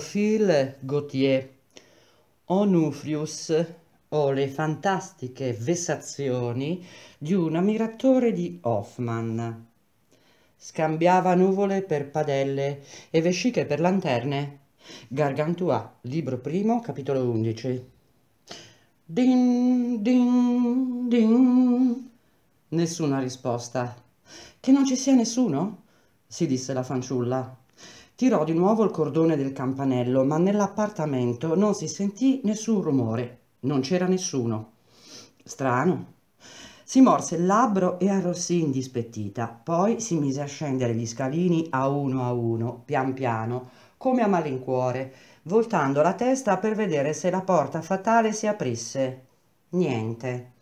Théophile Gautier, Onufrius o le fantastiche vessazioni di un ammiratore di Hoffman. Scambiava nuvole per padelle e vesciche per lanterne. Gargantua, libro primo, capitolo 11. Din, din, din. Nessuna risposta. Che non ci sia nessuno? si disse la fanciulla. Tirò di nuovo il cordone del campanello, ma nell'appartamento non si sentì nessun rumore. Non c'era nessuno. Strano. Si morse il labbro e arrossì indispettita, poi si mise a scendere gli scalini a uno a uno, pian piano, come a malincuore, voltando la testa per vedere se la porta fatale si aprisse. Niente.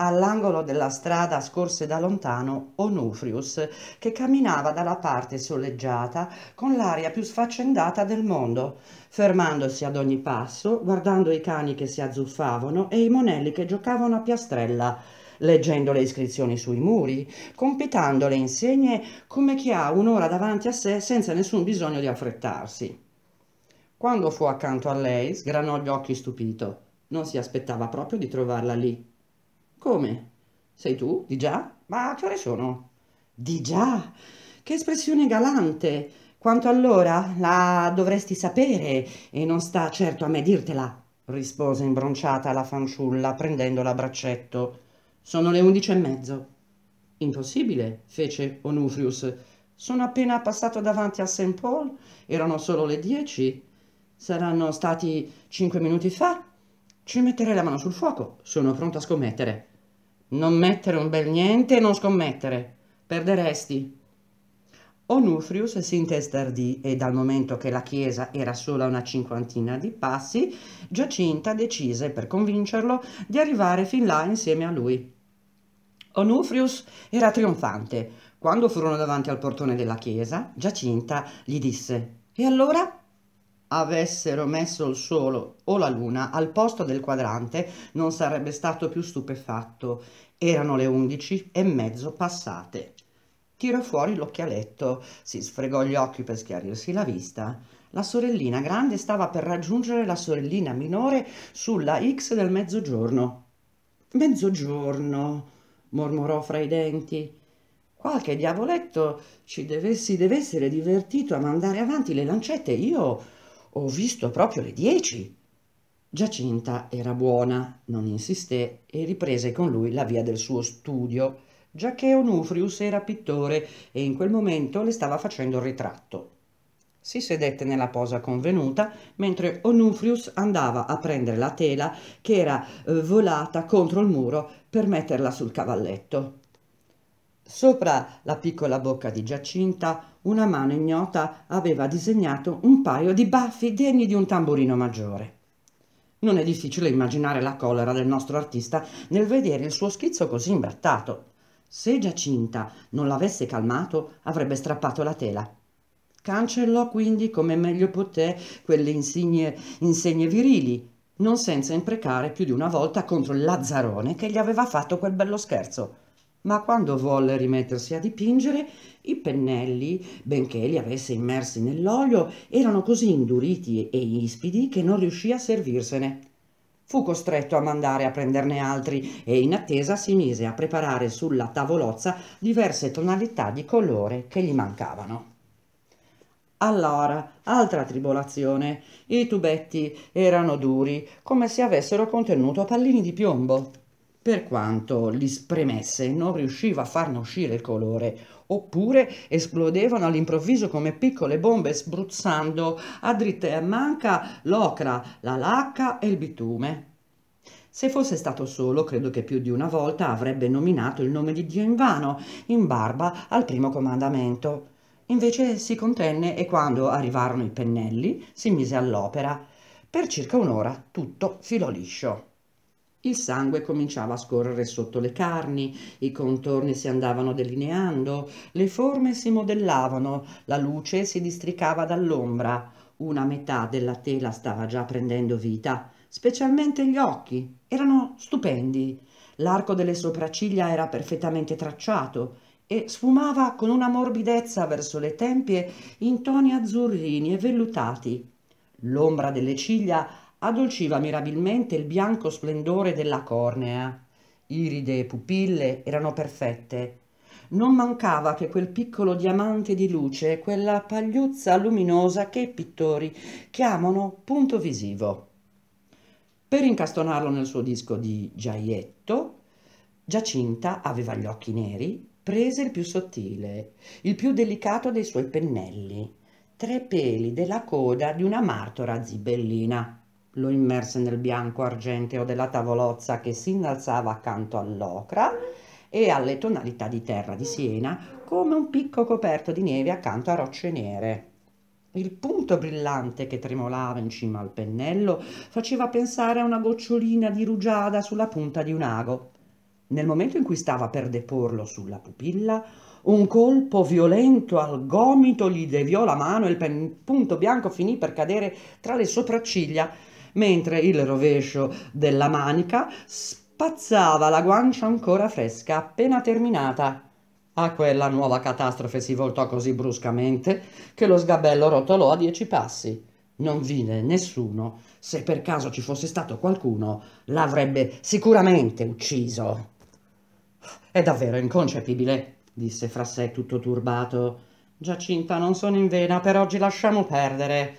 All'angolo della strada scorse da lontano Onufrius, che camminava dalla parte soleggiata con l'aria più sfaccendata del mondo, fermandosi ad ogni passo, guardando i cani che si azzuffavano e i monelli che giocavano a piastrella, leggendo le iscrizioni sui muri, compitando le insegne come chi ha un'ora davanti a sé senza nessun bisogno di affrettarsi. Quando fu accanto a lei, sgranò gli occhi stupito. Non si aspettava proprio di trovarla lì come? Sei tu? Di già? Ma che ore sono? Di già? Che espressione galante! Quanto allora la dovresti sapere e non sta certo a me dirtela, rispose imbronciata la fanciulla prendendola a braccetto. Sono le undici e mezzo. Impossibile, fece Onufrius. Sono appena passato davanti a St. Paul, erano solo le dieci. Saranno stati cinque minuti fa. Ci metterei la mano sul fuoco, sono pronto a scommettere. Non mettere un bel niente e non scommettere. Perderesti. Onufrius si intestardì e dal momento che la chiesa era sola una cinquantina di passi, Giacinta decise, per convincerlo, di arrivare fin là insieme a lui. Onufrius era trionfante. Quando furono davanti al portone della chiesa, Giacinta gli disse «E allora?» avessero messo il Sole o la Luna al posto del quadrante non sarebbe stato più stupefatto. Erano le undici e mezzo passate. Tirò fuori l'occhialetto, si sfregò gli occhi per schiarirsi la vista. La sorellina grande stava per raggiungere la sorellina minore sulla X del mezzogiorno. Mezzogiorno, mormorò fra i denti. Qualche diavoletto ci deve, si dev'essere divertito a mandare avanti le lancette. Io ho visto proprio le dieci. Giacinta era buona, non insisté e riprese con lui la via del suo studio, giacché Onufrius era pittore e in quel momento le stava facendo il ritratto. Si sedette nella posa convenuta mentre Onufrius andava a prendere la tela che era eh, volata contro il muro per metterla sul cavalletto. Sopra la piccola bocca di Giacinta una mano ignota aveva disegnato un paio di baffi degni di un tamburino maggiore. Non è difficile immaginare la collera del nostro artista nel vedere il suo schizzo così imbrattato. Se Giacinta non l'avesse calmato, avrebbe strappato la tela. Cancellò quindi come meglio poté quelle insigne, insegne virili, non senza imprecare più di una volta contro il lazzarone che gli aveva fatto quel bello scherzo ma quando volle rimettersi a dipingere, i pennelli, benché li avesse immersi nell'olio, erano così induriti e ispidi che non riuscì a servirsene. Fu costretto a mandare a prenderne altri e in attesa si mise a preparare sulla tavolozza diverse tonalità di colore che gli mancavano. Allora, altra tribolazione. I tubetti erano duri, come se avessero contenuto pallini di piombo per quanto li spremesse non riusciva a farne uscire il colore oppure esplodevano all'improvviso come piccole bombe spruzzando a dritta e a manca l'ocra, la lacca e il bitume. Se fosse stato solo, credo che più di una volta avrebbe nominato il nome di Dio in vano, in barba al primo comandamento. Invece si contenne e quando arrivarono i pennelli si mise all'opera. Per circa un'ora tutto filò liscio. Il sangue cominciava a scorrere sotto le carni, i contorni si andavano delineando, le forme si modellavano, la luce si districava dall'ombra. Una metà della tela stava già prendendo vita, specialmente gli occhi, erano stupendi. L'arco delle sopracciglia era perfettamente tracciato e sfumava con una morbidezza verso le tempie in toni azzurrini e vellutati. L'ombra delle ciglia addolciva mirabilmente il bianco splendore della cornea. Iride e pupille erano perfette. Non mancava che quel piccolo diamante di luce, quella pagliuzza luminosa che i pittori chiamano punto visivo. Per incastonarlo nel suo disco di giaietto, Giacinta aveva gli occhi neri, prese il più sottile, il più delicato dei suoi pennelli, tre peli della coda di una martora zibellina lo immerse nel bianco argenteo della tavolozza che si innalzava accanto all'ocra e alle tonalità di terra di Siena come un picco coperto di neve accanto a rocce nere. Il punto brillante che tremolava in cima al pennello faceva pensare a una gocciolina di rugiada sulla punta di un ago. Nel momento in cui stava per deporlo sulla pupilla, un colpo violento al gomito gli deviò la mano e il punto bianco finì per cadere tra le sopracciglia mentre il rovescio della manica spazzava la guancia ancora fresca appena terminata. A quella nuova catastrofe si voltò così bruscamente che lo sgabello rotolò a dieci passi. Non vide nessuno. Se per caso ci fosse stato qualcuno, l'avrebbe sicuramente ucciso. È davvero inconcepibile, disse fra sé tutto turbato. Giacinta, non sono in vena, per oggi lasciamo perdere.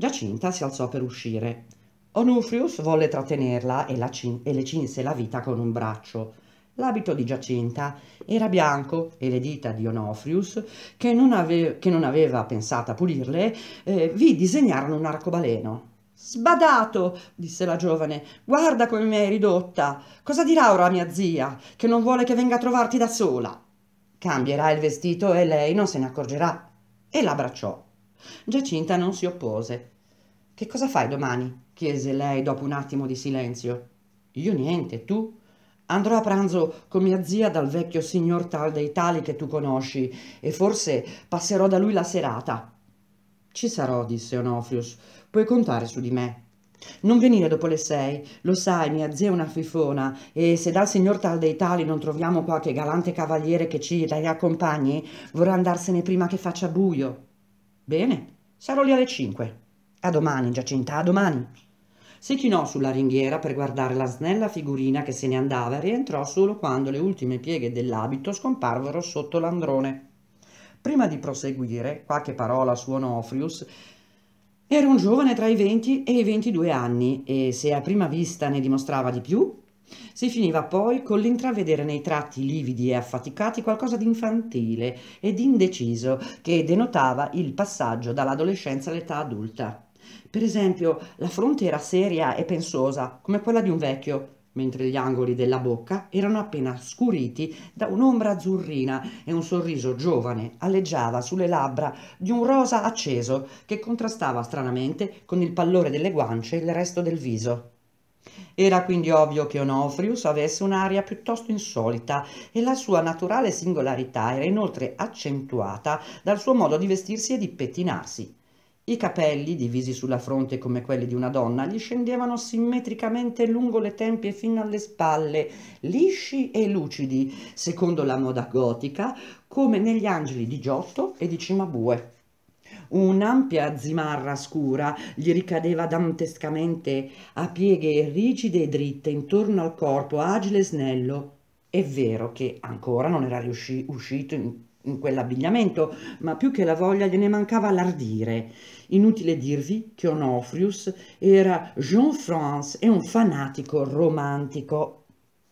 Giacinta si alzò per uscire. Onufrius volle trattenerla e, cin- e le cinse la vita con un braccio. L'abito di Giacinta era bianco e le dita di Onofrius, che non, ave- che non aveva pensato a pulirle, eh, vi disegnarono un arcobaleno. Sbadato, disse la giovane, guarda come mi hai ridotta. Cosa dirà ora mia zia, che non vuole che venga a trovarti da sola? Cambierà il vestito e lei non se ne accorgerà. E l'abbracciò. Giacinta non si oppose. Che cosa fai domani? chiese lei dopo un attimo di silenzio. Io niente, tu? Andrò a pranzo con mia zia dal vecchio signor tal dei tali che tu conosci e forse passerò da lui la serata. Ci sarò, disse Onofrius. Puoi contare su di me. Non venire dopo le sei, lo sai, mia zia è una fifona e se dal signor tal dei tali non troviamo qualche galante cavaliere che ci riaccompagni, vorrà andarsene prima che faccia buio. Bene, sarò lì alle 5. A domani, Giacinta, a domani. Si chinò sulla ringhiera per guardare la snella figurina che se ne andava e rientrò solo quando le ultime pieghe dell'abito scomparvero sotto l'androne. Prima di proseguire, qualche parola su Onofrius, era un giovane tra i 20 e i 22 anni e se a prima vista ne dimostrava di più, si finiva poi con l'intravedere nei tratti lividi e affaticati qualcosa di infantile ed indeciso che denotava il passaggio dall'adolescenza all'età adulta. Per esempio, la fronte era seria e pensosa, come quella di un vecchio, mentre gli angoli della bocca erano appena scuriti da un'ombra azzurrina e un sorriso giovane alleggiava sulle labbra di un rosa acceso che contrastava stranamente con il pallore delle guance e il resto del viso. Era quindi ovvio che Onofrius avesse un'aria piuttosto insolita e la sua naturale singolarità era inoltre accentuata dal suo modo di vestirsi e di pettinarsi. I capelli, divisi sulla fronte come quelli di una donna, gli scendevano simmetricamente lungo le tempie fino alle spalle, lisci e lucidi, secondo la moda gotica, come negli angeli di Giotto e di Cimabue. Un'ampia zimarra scura gli ricadeva dantescamente a pieghe rigide e dritte intorno al corpo, agile e snello. È vero che ancora non era riusci- uscito in, in quell'abbigliamento, ma più che la voglia gliene mancava l'ardire. Inutile dirvi che Onofrius era Jean-France e un fanatico romantico.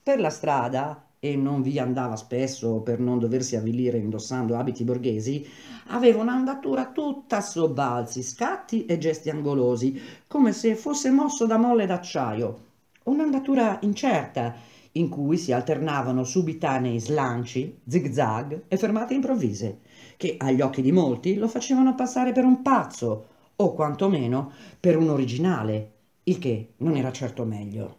Per la strada e non vi andava spesso per non doversi avvilire indossando abiti borghesi, aveva un'andatura tutta a sobbalzi, scatti e gesti angolosi, come se fosse mosso da molle d'acciaio. Un'andatura incerta, in cui si alternavano subitanei slanci, zigzag e fermate improvvise, che agli occhi di molti lo facevano passare per un pazzo, o quantomeno per un originale, il che non era certo meglio.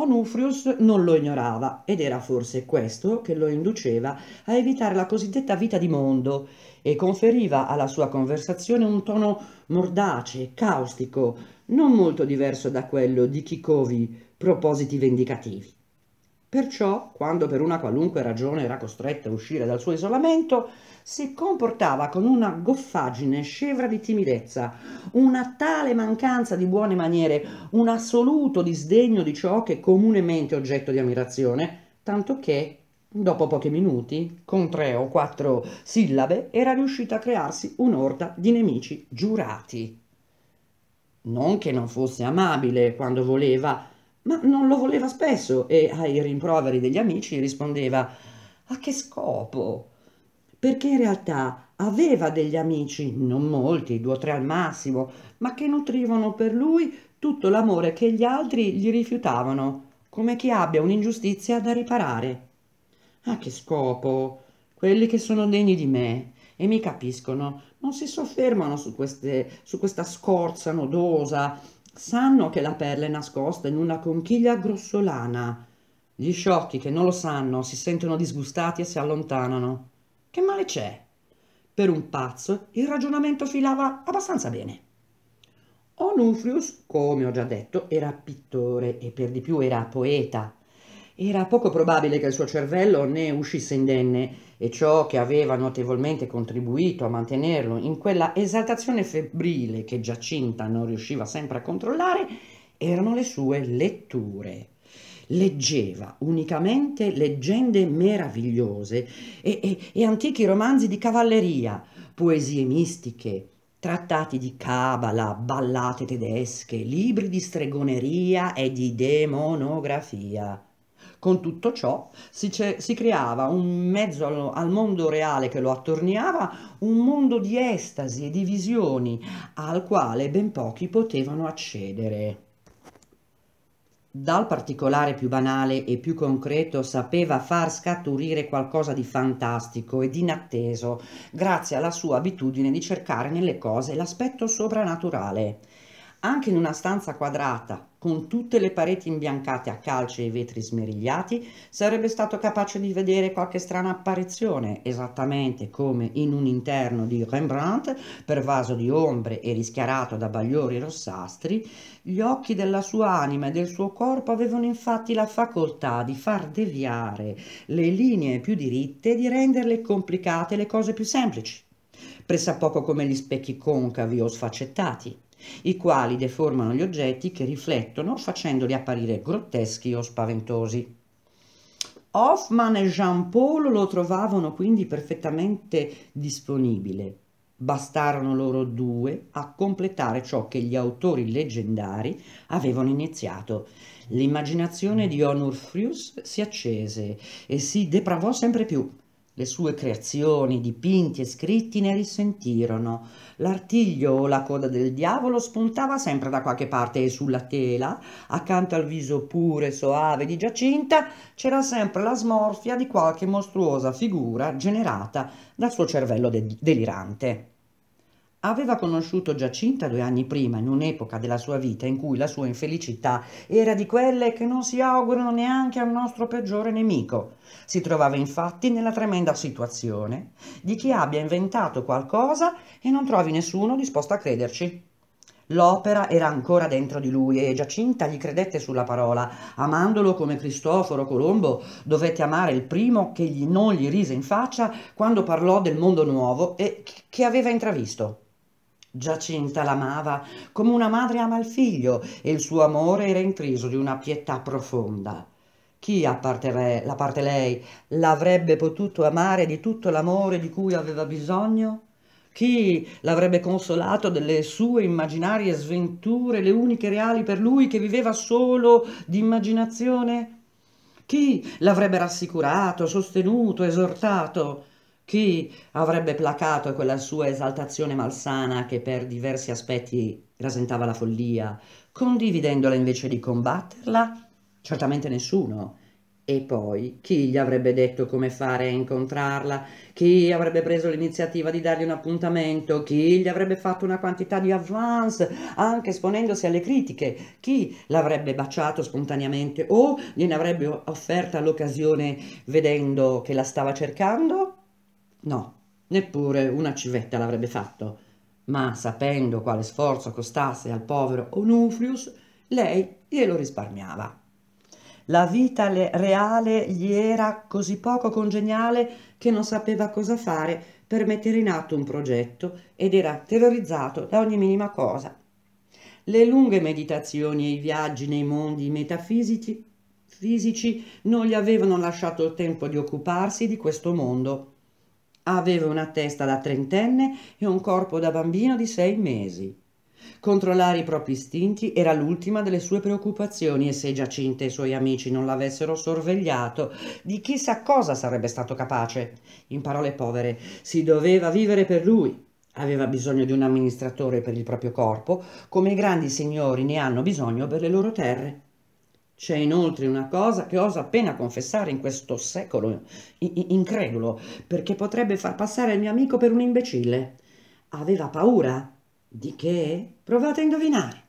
Onufrius non lo ignorava ed era forse questo che lo induceva a evitare la cosiddetta vita di mondo e conferiva alla sua conversazione un tono mordace, caustico, non molto diverso da quello di chi covi propositi vendicativi. Perciò, quando per una qualunque ragione era costretta a uscire dal suo isolamento, si comportava con una goffaggine scevra di timidezza, una tale mancanza di buone maniere, un assoluto disdegno di ciò che è comunemente oggetto di ammirazione, tanto che, dopo pochi minuti, con tre o quattro sillabe, era riuscita a crearsi un'orda di nemici giurati. Non che non fosse amabile quando voleva, ma non lo voleva spesso e ai rimproveri degli amici rispondeva a che scopo? Perché in realtà aveva degli amici, non molti, due o tre al massimo, ma che nutrivano per lui tutto l'amore che gli altri gli rifiutavano, come chi abbia un'ingiustizia da riparare. A che scopo? Quelli che sono degni di me e mi capiscono non si soffermano su, queste, su questa scorza nodosa sanno che la perla è nascosta in una conchiglia grossolana. Gli sciocchi che non lo sanno si sentono disgustati e si allontanano. Che male c'è? Per un pazzo il ragionamento filava abbastanza bene. Onufrius, come ho già detto, era pittore e per di più era poeta. Era poco probabile che il suo cervello ne uscisse indenne e ciò che aveva notevolmente contribuito a mantenerlo in quella esaltazione febbrile che Giacinta non riusciva sempre a controllare erano le sue letture leggeva unicamente leggende meravigliose e, e, e, antichi romanzi di cavalleria, poesie mistiche, trattati di cabala, ballate tedesche, libri di stregoneria e di demonografia. Con tutto ciò si, si creava un mezzo al, al mondo reale che lo attorniava, un mondo di estasi e di visioni al quale ben pochi potevano accedere. Dal particolare più banale e più concreto sapeva far scaturire qualcosa di fantastico ed inatteso, grazie alla sua abitudine di cercare nelle cose l'aspetto soprannaturale anche in una stanza quadrata, con tutte le pareti imbiancate a calce e i vetri smerigliati, sarebbe stato capace di vedere qualche strana apparizione, esattamente come in un interno di Rembrandt, pervaso di ombre e rischiarato da bagliori rossastri, gli occhi della sua anima e del suo corpo avevano infatti la facoltà di far deviare le linee più diritte e di renderle complicate le cose più semplici, pressappoco come gli specchi concavi o sfaccettati i quali deformano gli oggetti che riflettono facendoli apparire grotteschi o spaventosi. Hoffman e Jean Paul lo trovavano quindi perfettamente disponibile. Bastarono loro due a completare ciò che gli autori leggendari avevano iniziato. L'immaginazione di Honor Frius si accese e si depravò sempre più le sue creazioni, dipinti e scritti ne risentirono. L'artiglio o la coda del diavolo spuntava sempre da qualche parte e sulla tela, accanto al viso pure e soave di Giacinta c'era sempre la smorfia di qualche mostruosa figura generata dal suo cervello de delirante aveva conosciuto Giacinta due anni prima, in un'epoca della sua vita in cui la sua infelicità era di quelle che non si augurano neanche al nostro peggiore nemico. Si trovava infatti nella tremenda situazione di chi abbia inventato qualcosa e non trovi nessuno disposto a crederci. L'opera era ancora dentro di lui e Giacinta gli credette sulla parola. Amandolo come Cristoforo Colombo, dovette amare il primo che gli non gli rise in faccia quando parlò del mondo nuovo e che aveva intravisto. Giacinta l'amava come una madre ama il figlio e il suo amore era intriso di una pietà profonda. Chi, a parte, re, a parte lei, l'avrebbe potuto amare di tutto l'amore di cui aveva bisogno? Chi l'avrebbe consolato delle sue immaginarie sventure, le uniche reali per lui che viveva solo di immaginazione? Chi l'avrebbe rassicurato, sostenuto, esortato? Chi avrebbe placato quella sua esaltazione malsana che per diversi aspetti rasentava la follia, condividendola invece di combatterla? Certamente nessuno. E poi chi gli avrebbe detto come fare a incontrarla? Chi avrebbe preso l'iniziativa di dargli un appuntamento? Chi gli avrebbe fatto una quantità di avance, anche esponendosi alle critiche? Chi l'avrebbe baciato spontaneamente o gliene avrebbe offerta l'occasione vedendo che la stava cercando? No, neppure una civetta l'avrebbe fatto, ma sapendo quale sforzo costasse al povero Onufrius, lei glielo risparmiava. La vita reale gli era così poco congeniale che non sapeva cosa fare per mettere in atto un progetto ed era terrorizzato da ogni minima cosa. Le lunghe meditazioni e i viaggi nei mondi metafisici fisici non gli avevano lasciato il tempo di occuparsi di questo mondo Aveva una testa da trentenne e un corpo da bambino di sei mesi. Controllare i propri istinti era l'ultima delle sue preoccupazioni e se Giacinta e i suoi amici non l'avessero sorvegliato, di chissà cosa sarebbe stato capace. In parole povere, si doveva vivere per lui. Aveva bisogno di un amministratore per il proprio corpo, come i grandi signori ne hanno bisogno per le loro terre. C'è inoltre una cosa che oso appena confessare in questo secolo incredulo, perché potrebbe far passare il mio amico per un imbecille. Aveva paura. Di che? Provate a indovinare.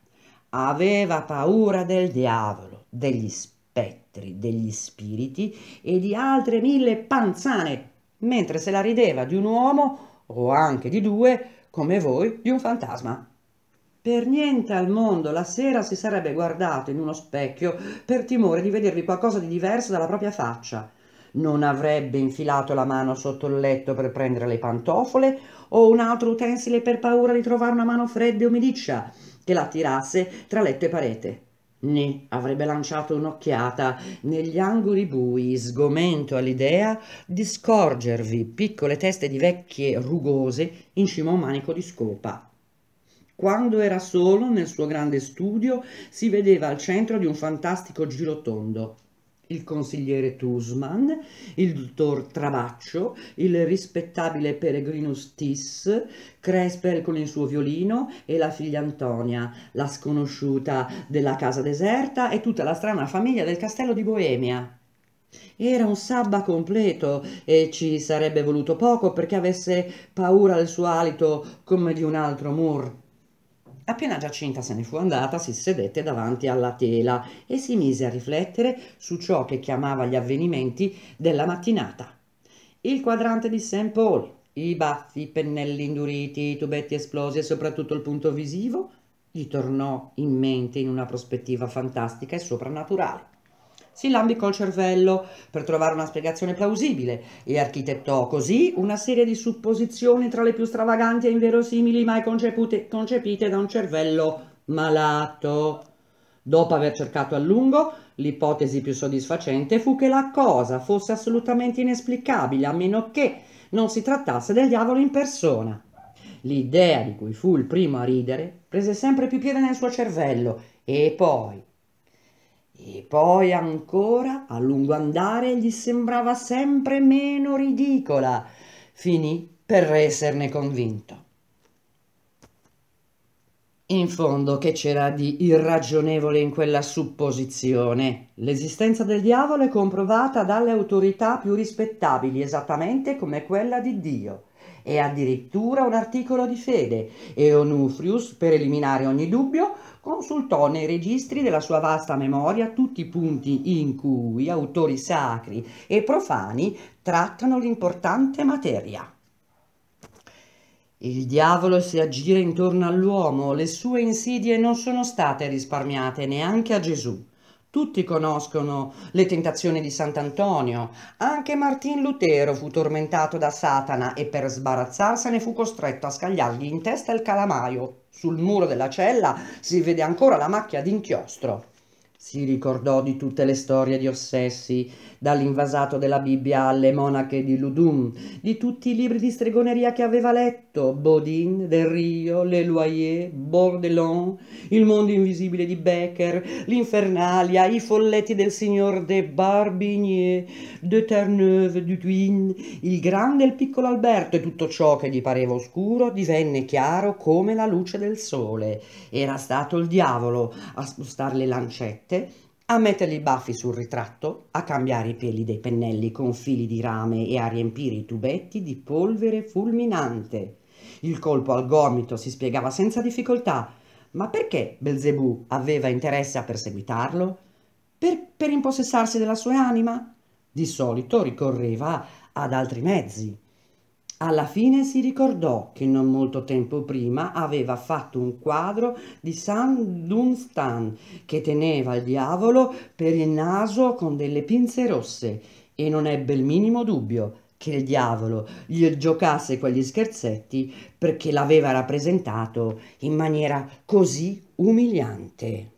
Aveva paura del diavolo, degli spettri, degli spiriti e di altre mille panzane, mentre se la rideva di un uomo o anche di due, come voi, di un fantasma. Per niente al mondo la sera si sarebbe guardato in uno specchio per timore di vedervi qualcosa di diverso dalla propria faccia. Non avrebbe infilato la mano sotto il letto per prendere le pantofole o un altro utensile per paura di trovare una mano fredda e umidiccia che la tirasse tra letto e parete. Né avrebbe lanciato un'occhiata negli angoli bui, sgomento all'idea di scorgervi piccole teste di vecchie rugose in cima a un manico di scopa. Quando era solo, nel suo grande studio, si vedeva al centro di un fantastico girotondo il consigliere Tusman, il dottor Trabaccio, il rispettabile Peregrinus Tis, Cresper con il suo violino e la figlia Antonia, la sconosciuta della casa deserta e tutta la strana famiglia del castello di Boemia. Era un sabba completo e ci sarebbe voluto poco perché avesse paura del suo alito come di un altro morto. Appena Giacinta se ne fu andata, si sedette davanti alla tela e si mise a riflettere su ciò che chiamava gli avvenimenti della mattinata. Il quadrante di St. Paul, i baffi, i pennelli induriti, i tubetti esplosi e soprattutto il punto visivo, gli tornò in mente in una prospettiva fantastica e soprannaturale si lambicò il cervello per trovare una spiegazione plausibile e architettò così una serie di supposizioni tra le più stravaganti e inverosimili mai concepute, concepite da un cervello malato. Dopo aver cercato a lungo, l'ipotesi più soddisfacente fu che la cosa fosse assolutamente inesplicabile, a meno che non si trattasse del diavolo in persona. L'idea di cui fu il primo a ridere prese sempre più piede nel suo cervello e poi, e poi ancora, a lungo andare, gli sembrava sempre meno ridicola. Finì per esserne convinto. In fondo che c'era di irragionevole in quella supposizione? L'esistenza del diavolo è comprovata dalle autorità più rispettabili, esattamente come quella di Dio e addirittura un articolo di fede e Onufrius, per eliminare ogni dubbio, consultò nei registri della sua vasta memoria tutti i punti in cui autori sacri e profani trattano l'importante materia. Il diavolo si aggira intorno all'uomo, le sue insidie non sono state risparmiate neanche a Gesù. Tutti conoscono le tentazioni di Sant'Antonio. Anche Martin Lutero fu tormentato da Satana e per sbarazzarsene fu costretto a scagliargli in testa il calamaio. Sul muro della cella si vede ancora la macchia d'inchiostro. Si ricordò di tutte le storie di Ossessi, dall'invasato della Bibbia alle monache di Ludum, di tutti i libri di stregoneria che aveva letto, Baudin, Del Rio, Leloyer, Bordelon, Il mondo invisibile di Becker, L'Infernalia, I folletti del signor de Barbinier, De Terneuve, Dutuin, Il grande e il piccolo Alberto e tutto ciò che gli pareva oscuro divenne chiaro come la luce del sole. Era stato il diavolo a spostare le lancette strette, a mettere i baffi sul ritratto, a cambiare i peli dei pennelli con fili di rame e a riempire i tubetti di polvere fulminante. Il colpo al gomito si spiegava senza difficoltà, ma perché Belzebù aveva interesse a perseguitarlo? Per, per impossessarsi della sua anima? Di solito ricorreva ad altri mezzi. Alla fine si ricordò che non molto tempo prima aveva fatto un quadro di San Dunstan che teneva il diavolo per il naso con delle pinze rosse e non ebbe il minimo dubbio che il diavolo gli giocasse quegli scherzetti perché l'aveva rappresentato in maniera così umiliante.